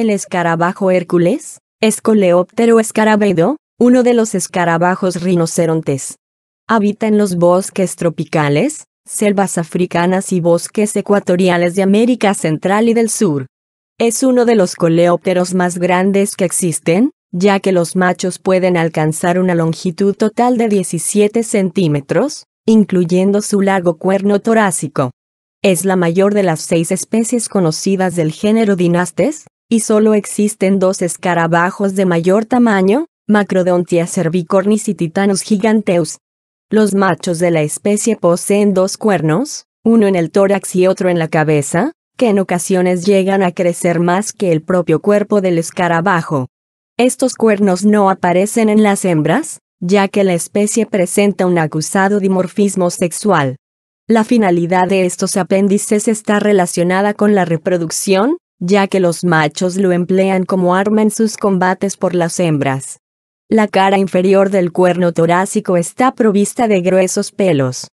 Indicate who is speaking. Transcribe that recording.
Speaker 1: El escarabajo Hércules, Escoleóptero escarabedo, uno de los escarabajos rinocerontes. Habita en los bosques tropicales, selvas africanas y bosques ecuatoriales de América Central y del Sur. Es uno de los coleópteros más grandes que existen, ya que los machos pueden alcanzar una longitud total de 17 centímetros, incluyendo su largo cuerno torácico. Es la mayor de las seis especies conocidas del género Dinastes, y solo existen dos escarabajos de mayor tamaño, Macrodontia cervicornis y Titanus giganteus. Los machos de la especie poseen dos cuernos, uno en el tórax y otro en la cabeza, que en ocasiones llegan a crecer más que el propio cuerpo del escarabajo. Estos cuernos no aparecen en las hembras, ya que la especie presenta un acusado dimorfismo sexual. La finalidad de estos apéndices está relacionada con la reproducción, ya que los machos lo emplean como arma en sus combates por las hembras. La cara inferior del cuerno torácico está provista de gruesos pelos.